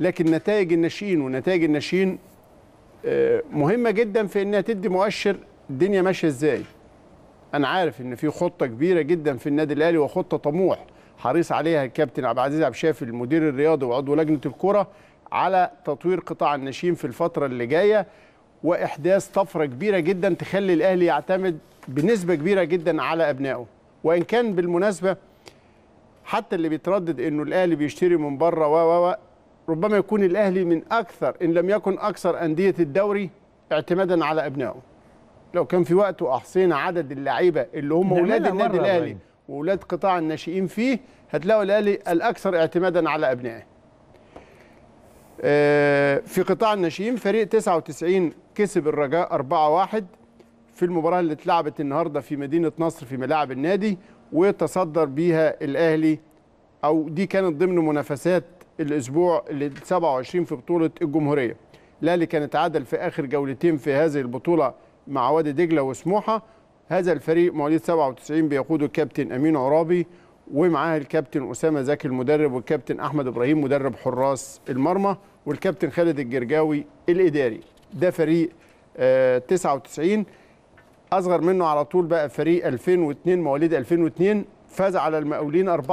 لكن نتائج الناشئين ونتائج الناشئين آه، مهمه جدا في انها تدي مؤشر الدنيا ماشيه ازاي انا عارف ان في خطه كبيره جدا في النادي الاهلي وخطه طموح حريص عليها الكابتن عبد العزيز عبد الشافي المدير الرياضي وعضو لجنه الكره على تطوير قطاع الناشئين في الفتره اللي جايه واحداث طفره كبيره جدا تخلي الاهلي يعتمد بنسبه كبيره جدا على ابنائه وان كان بالمناسبه حتى اللي بيتردد انه الاهلي بيشتري من بره و ربما يكون الاهلي من اكثر ان لم يكن اكثر انديه الدوري اعتمادا على ابنائه لو كان في وقت احصينا عدد اللعيبه اللي هم اولاد النادي الاهلي واولاد قطاع الناشئين فيه هتلاقوا الاهلي الاكثر اعتمادا على ابنائه آه، في قطاع الناشئين فريق 99 كسب الرجاء 4-1 في المباراه اللي اتلعبت النهارده في مدينه نصر في ملاعب النادي وتصدر بيها الاهلي او دي كانت ضمن منافسات الاسبوع ال 27 في بطوله الجمهوريه الاهلي كان اتعادل في اخر جولتين في هذه البطوله مع وادي دجله وسموحه هذا الفريق مواليد 97 بيقوده الكابتن امين عرابي ومعاه الكابتن اسامه زكي المدرب والكابتن احمد ابراهيم مدرب حراس المرمى والكابتن خالد الجرجاوي الاداري ده فريق آه 99 اصغر منه على طول بقى فريق 2002 مواليد 2002 فاز على المقاولين 4-0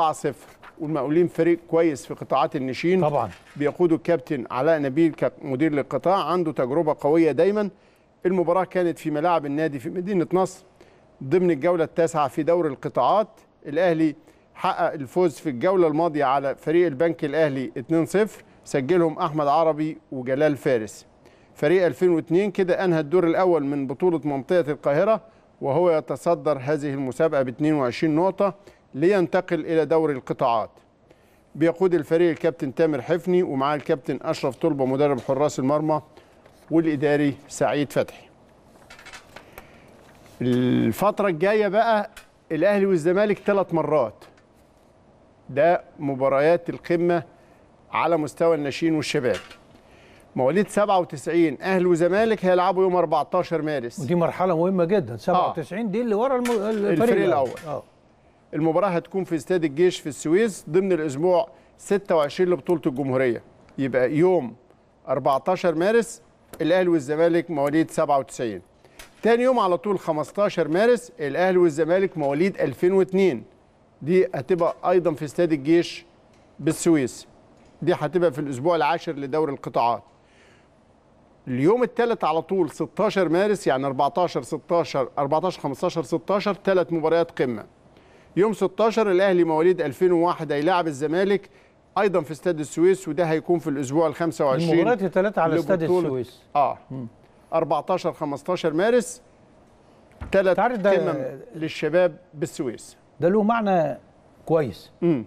والمقاولين فريق كويس في قطاعات النشين طبعا بيقوده الكابتن علاء نبيل كمدير للقطاع عنده تجربه قويه دايما المباراه كانت في ملاعب النادي في مدينه نصر ضمن الجوله التاسعه في دور القطاعات الاهلي حقق الفوز في الجوله الماضيه على فريق البنك الاهلي 2-0 سجلهم احمد عربي وجلال فارس فريق 2002 كده انهى الدور الاول من بطوله منطقه القاهره وهو يتصدر هذه المسابقه ب 22 نقطه لينتقل إلى دوري القطاعات بيقود الفريق الكابتن تامر حفني ومعاه الكابتن أشرف طلبة مدرب حراس المرمى والإداري سعيد فتحي الفترة الجاية بقى الأهلي والزمالك ثلاث مرات ده مباريات القمة على مستوى الناشئين والشباب مواليد 97 اهلي وزمالك هيلعبوا يوم 14 مارس ودي مرحله مهمه جدا 97 آه. دي اللي ورا الم... الفريق, الفريق الاول آه. المباراه هتكون في استاد الجيش في السويس ضمن الاسبوع 26 لبطوله الجمهوريه يبقى يوم 14 مارس الاهلي والزمالك مواليد 97 تاني يوم على طول 15 مارس الاهلي والزمالك مواليد 2002 دي هتبقى ايضا في استاد الجيش بالسويس دي هتبقى في الاسبوع العاشر لدوري القطاعات اليوم الثالث على طول 16 مارس يعني 14 16 14 15 16 ثلاث مباريات قمه يوم 16 الاهلي مواليد 2001 هيلاعب الزمالك ايضا في استاد السويس وده هيكون في الاسبوع ال 25 المباريات الثلاثه على استاد السويس اه م. 14 15 مارس ثلاث قمم للشباب بالسويس ده له معنى كويس امم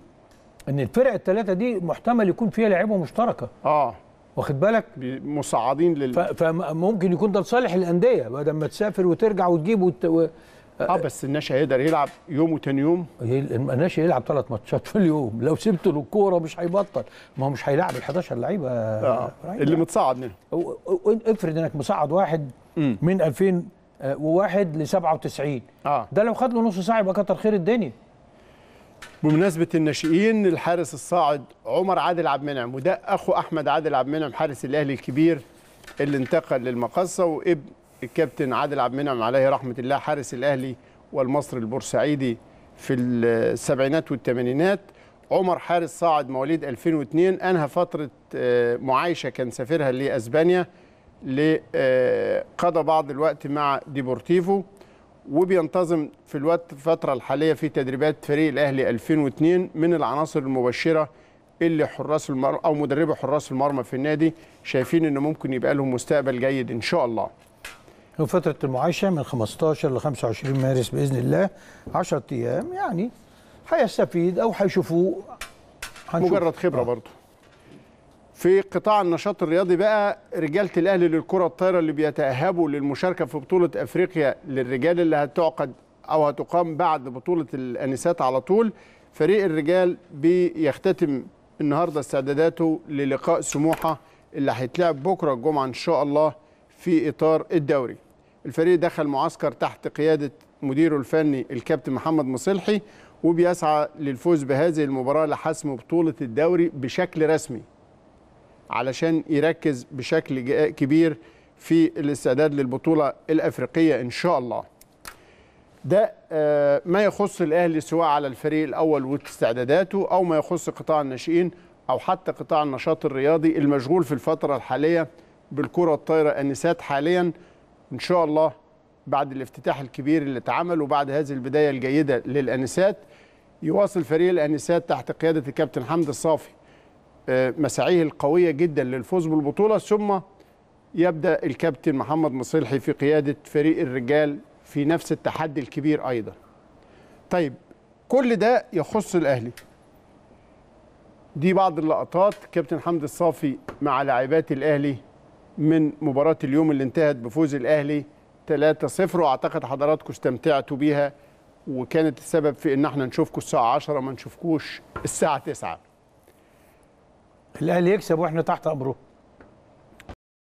ان الفرق الثلاثه دي محتمل يكون فيها لعيبه مشتركه اه واخد بالك مصعدين لل فممكن يكون ده لصالح الانديه بدل ما تسافر وترجع وتجيب وت... آه،, اه بس الناشئ هيقدر يلعب يوم وتاني يوم الناشئ يلعب ثلاث ماتشات في اليوم لو سبت له الكوره مش هيبطل ما هو مش هيلعب ال 11 لعيبه آه. اللي متصعد منهم افرض انك مصعد واحد م. من 2001 آه، ل 97 آه. ده لو خد له نص ساعه يبقى كتر خير الدنيا بمناسبة الناشئين الحارس الصاعد عمر عادل عبد المنعم وده أخو أحمد عادل عبد المنعم حارس الأهلي الكبير اللي انتقل للمقصة وابن الكابتن عادل عبد المنعم عليه رحمه الله حارس الاهلي والمصري البورسعيدي في السبعينات والثمانينات عمر حارس صاعد مواليد 2002 انهى فتره آه، معايشه كان سافرها لاسبانيا آه، قضى بعض الوقت مع ديبورتيفو وبينتظم في الوقت الفترة الحالية في تدريبات فريق الأهلي 2002 من العناصر المبشرة اللي حراس المرمى أو مدربي حراس المرمى في النادي شايفين إنه ممكن يبقى لهم مستقبل جيد إن شاء الله. وفترة المعايشة من 15 ل 25 مارس بإذن الله 10 أيام يعني هيستفيد أو هيشوفوه مجرد خبرة آه. برضه في قطاع النشاط الرياضي بقى رجالة الأهلي للكرة الطايرة اللي بيتأهبوا للمشاركة في بطولة أفريقيا للرجال اللي هتعقد أو هتقام بعد بطولة الأنسات على طول فريق الرجال بيختتم النهاردة استعداداته للقاء سموحة اللي هيتلعب بكرة الجمعة إن شاء الله في إطار الدوري الفريق دخل معسكر تحت قيادة مديره الفني الكابتن محمد مصلحي وبيسعى للفوز بهذه المباراة لحسم بطولة الدوري بشكل رسمي علشان يركز بشكل كبير في الاستعداد للبطولة الأفريقية إن شاء الله ده آه، ما يخص الأهلي سواء على الفريق الأول واستعداداته أو ما يخص قطاع الناشئين أو حتى قطاع النشاط الرياضي المشغول في الفترة الحالية بالكرة الطايرة النسات حالياً ان شاء الله بعد الافتتاح الكبير اللي اتعمل وبعد هذه البدايه الجيده للانسات يواصل فريق الانسات تحت قياده الكابتن حمد الصافي آه، مساعيه القويه جدا للفوز بالبطوله ثم يبدا الكابتن محمد مصلحي في قياده فريق الرجال في نفس التحدي الكبير ايضا. طيب كل ده يخص الاهلي. دي بعض اللقطات كابتن حمد الصافي مع لاعبات الاهلي من مباراة اليوم اللي انتهت بفوز الأهلي 3-0 وأعتقد حضراتكم استمتعتوا بيها وكانت السبب في إن احنا نشوفكم الساعة 10 ما نشوفكوش الساعة 9 الأهلي يكسب وإحنا تحت أمره